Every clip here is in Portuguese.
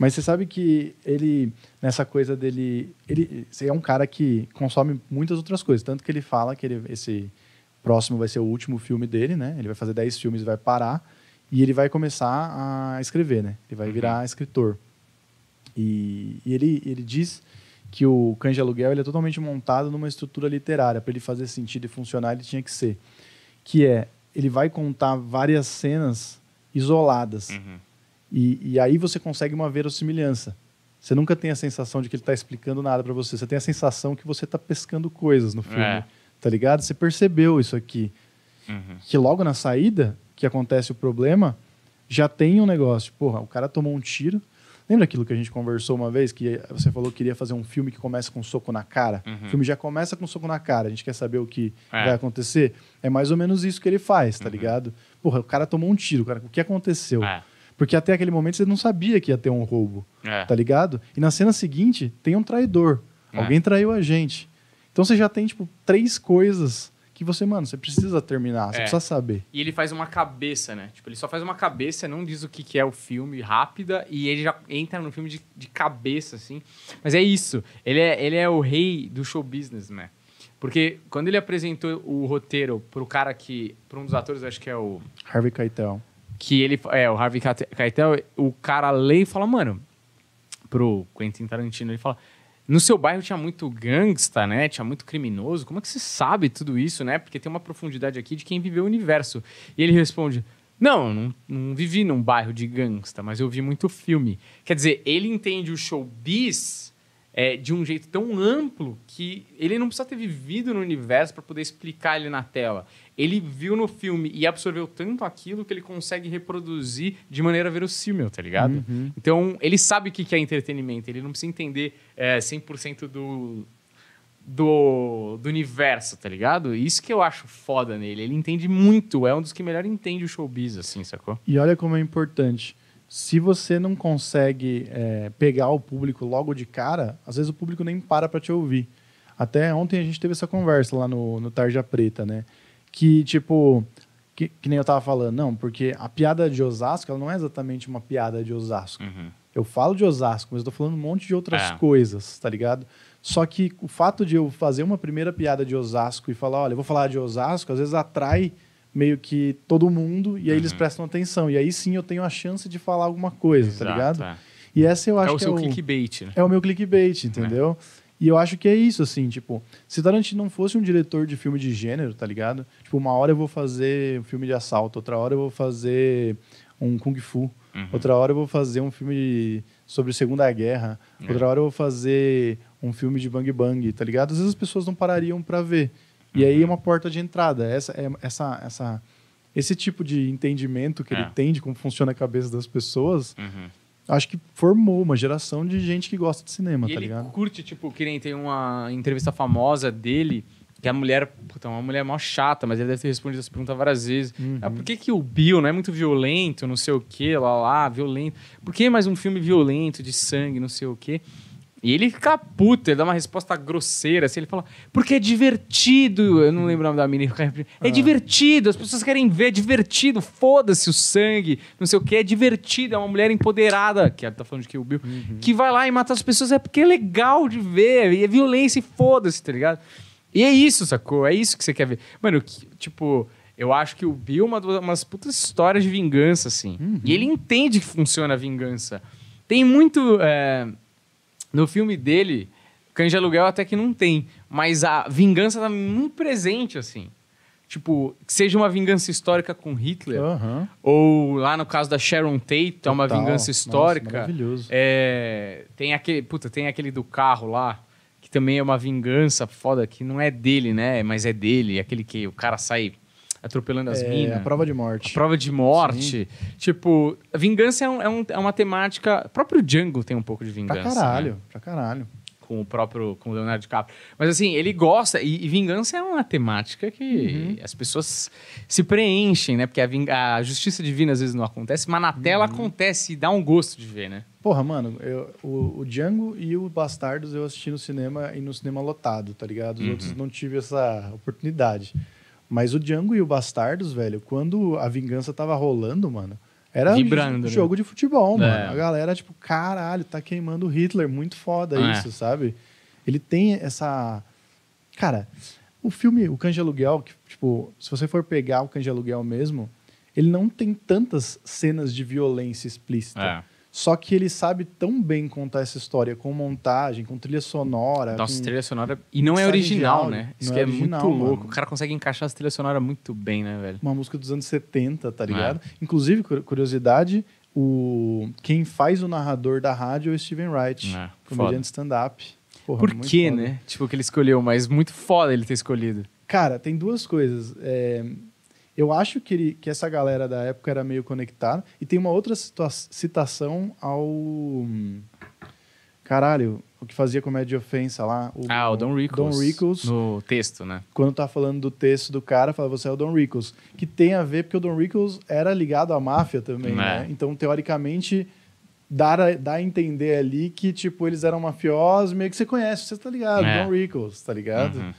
Mas você sabe que ele, nessa coisa dele. Ele, é um cara que consome muitas outras coisas. Tanto que ele fala que ele, esse próximo vai ser o último filme dele, né? Ele vai fazer 10 filmes e vai parar. E ele vai começar a escrever, né? Ele vai uhum. virar escritor. E, e, ele, ele diz que o Cães de Aluguel ele é totalmente montado numa estrutura literária. Para ele fazer sentido e funcionar, ele tinha que ser. Que é, ele vai contar várias cenas isoladas. Uhum. E, e aí você consegue uma verossimilhança. Você nunca tem a sensação de que ele está explicando nada para você. Você tem a sensação que você está pescando coisas no filme. É. Tá ligado? Você percebeu isso aqui. Uhum. Que logo na saída, que acontece o problema, já tem um negócio. Porra, o cara tomou um tiro. Lembra aquilo que a gente conversou uma vez? Que você falou que queria fazer um filme que começa com um soco na cara? Uhum. O filme já começa com um soco na cara. A gente quer saber o que é. vai acontecer. É mais ou menos isso que ele faz, tá uhum. ligado? Porra, o cara tomou um tiro. Cara, o que aconteceu? É porque até aquele momento você não sabia que ia ter um roubo, é. tá ligado? E na cena seguinte tem um traidor. É. Alguém traiu a gente. Então você já tem, tipo, três coisas que você, mano, você precisa terminar, é. você precisa saber. E ele faz uma cabeça, né? Tipo, ele só faz uma cabeça, não diz o que, que é o filme rápida, e ele já entra no filme de, de cabeça, assim. Mas é isso. Ele é, ele é o rei do show business, né? Porque quando ele apresentou o roteiro pro cara que. pra um dos atores, acho que é o. Harvey Keitel. Que ele, é, o Harvey Keitel, o cara lê e fala, mano, pro Quentin Tarantino, ele fala, no seu bairro tinha muito gangsta, né? Tinha muito criminoso. Como é que você sabe tudo isso, né? Porque tem uma profundidade aqui de quem viveu o universo. E ele responde: não, não, não vivi num bairro de gangsta, mas eu vi muito filme. Quer dizer, ele entende o showbiz é, de um jeito tão amplo que ele não precisa ter vivido no universo para poder explicar ele na tela. Ele viu no filme e absorveu tanto aquilo que ele consegue reproduzir de maneira verossímil, tá ligado? Uhum. Então, ele sabe o que é entretenimento, ele não precisa entender é, 100% do, do, do universo, tá ligado? Isso que eu acho foda nele. Ele entende muito, é um dos que melhor entende o showbiz, assim, sacou? E olha como é importante se você não consegue é, pegar o público logo de cara, às vezes o público nem para para te ouvir. Até ontem a gente teve essa conversa lá no, no Tarja Preta, né? Que, tipo, que, que, nem eu tava falando, não, porque a piada de Osasco, ela não é exatamente uma piada de Osasco. Uhum. Eu falo de Osasco, mas eu tô falando um monte de outras é. coisas, tá ligado? Só que o fato de eu fazer uma primeira piada de Osasco e falar, olha, eu vou falar de Osasco, às vezes atrai meio que todo mundo, e aí uhum. eles prestam atenção. E aí sim eu tenho a chance de falar alguma coisa, tá Exato, tá ligado? É. E essa eu é acho é o que é seu é o clickbait, né? É o meu clickbait, entendeu? É. E eu acho que é isso, assim, tipo, se Tarantino não fosse um diretor de filme de gênero, tá ligado? Tipo, uma hora eu vou fazer um filme de assalto, outra hora eu vou fazer um Kung Fu, uhum. outra hora eu vou fazer um filme sobre Segunda Guerra, é. outra hora eu vou fazer um filme de Bang Bang, tá ligado? Às vezes as pessoas não parariam para ver. E aí é uhum. uma porta de entrada. Essa, é, essa, essa, esse tipo de entendimento que é. ele tem de como funciona a cabeça das pessoas, uhum. acho que formou uma geração de gente que gosta de cinema, e tá ele ligado? curte, tipo, que nem tem uma entrevista famosa dele, que a mulher, puta, uma mulher mal chata, mas ele deve ter respondido essa pergunta várias vezes. Uhum. Ah, por que, que o Bill não é muito violento, não sei o quê, lá lá, violento? Por que mais um filme violento, de sangue, não sei o quê? E ele fica puto, ele dá uma resposta grosseira, assim, ele fala, porque é divertido. Eu não lembro o nome da mina. É ah. divertido, as pessoas querem ver, é divertido, foda-se o sangue, não sei o que, é divertido, é uma mulher empoderada, que ela tá falando de Kill Bill, uhum. que vai lá e mata as pessoas, é porque é legal de ver, e é violência e foda-se, tá ligado? E é isso, sacou? É isso que você quer ver. Mano, que, tipo, eu acho que o Bill é uma, umas putas histórias de vingança, assim. Uhum. E ele entende que funciona a vingança. Tem muito. É no filme dele, Cães de Aluguel até que não tem, mas a vingança tá muito presente, assim. Tipo, que seja uma vingança histórica com Hitler, uhum. ou lá no caso da Sharon Tate, Total. é uma vingança histórica. Nossa, maravilhoso. É, tem aquele, puta, tem aquele do carro lá, que também é uma vingança foda, que não é dele, né? Mas é dele, é aquele que o cara sai atropelando as é, minas. A prova de morte. A prova de morte. Sim. Tipo, vingança é, um, é, um, é, uma temática. O próprio Django tem um pouco de vingança. Pra caralho, né? pra caralho. Com o próprio com o Leonardo DiCaprio. Mas assim, ele gosta. E, e vingança é uma temática que uhum. as pessoas se preenchem, né? Porque a, ving, a, justiça divina às vezes não acontece, mas na tela uhum. acontece e dá um gosto de ver, né? Porra, mano, eu, o, o, Django e o Bastardos eu assisti no cinema e no cinema lotado, tá ligado? Os uhum. outros não tive essa oportunidade. Mas o Django e o Bastardos, velho, quando a vingança tava rolando, mano, era Vibrando, jogo né? de futebol, mano. É. A galera, tipo, caralho, tá queimando o Hitler. Muito foda é. isso, sabe? Ele tem essa. Cara, o filme, o Cães Aluguel, que, tipo, se você for pegar o Cães Aluguel mesmo, ele não tem tantas cenas de violência explícita. É. Só que ele sabe tão bem contar essa história, com montagem, com trilha sonora. Nossa, com... trilha sonora. E não é original, né? Isso é, é, original, muito louco. Mano. O cara consegue encaixar as trilhas sonoras muito bem, né, velho? Uma música dos anos 70, tá é. ligado? É. Inclusive, curiosidade, o... quem faz o narrador da rádio é o Steven Wright, é, comediante stand-up. Por que, né? Tipo, que ele escolheu, mas muito foda ele ter escolhido. Cara, tem duas coisas. É eu acho que, ele, que essa galera da época era meio conectada. E tem uma outra citação ao. Caralho, o que fazia comédia de ofensa lá. O, ah, o Don Rickles. Don Rickles. No texto, né? Quando tá falando do texto do cara, fala, você é o Don Rickles. Que tem a ver, porque o Don Rickles era ligado à máfia também, né? é. né? Então, teoricamente, dá a, a entender ali que, tipo, eles eram mafiosos, meio que você conhece, você tá ligado, é. Don Rickles, tá ligado? Uhum.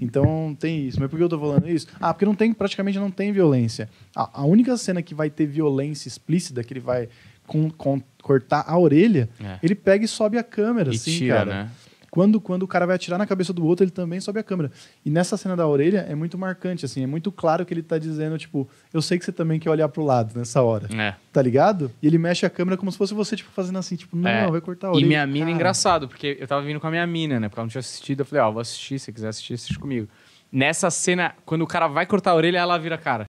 Então tem isso. Mas por que eu tô falando isso? Ah, porque não tem, praticamente não tem violência. A, a única cena que vai ter violência explícita, que ele vai com, com, cortar a orelha, é. ele pega e sobe a câmera, e assim, tira, cara. Né? quando, quando o cara vai atirar na cabeça do outro, ele também sobe a câmera. E nessa cena da orelha é muito marcante, assim, é muito claro que ele tá dizendo, tipo, eu sei que você também quer olhar pro lado nessa hora. É. Tá ligado? E ele mexe a câmera como se fosse você, tipo, fazendo assim, tipo, não, é. não vai cortar a orelha. E minha mina é cara. é engraçado, porque eu tava vindo com a minha mina, né? Porque ela não tinha assistido, eu falei, ó, oh, vou assistir, se quiser assistir, assiste comigo. Nessa cena, quando o cara vai cortar a orelha, ela vira a cara.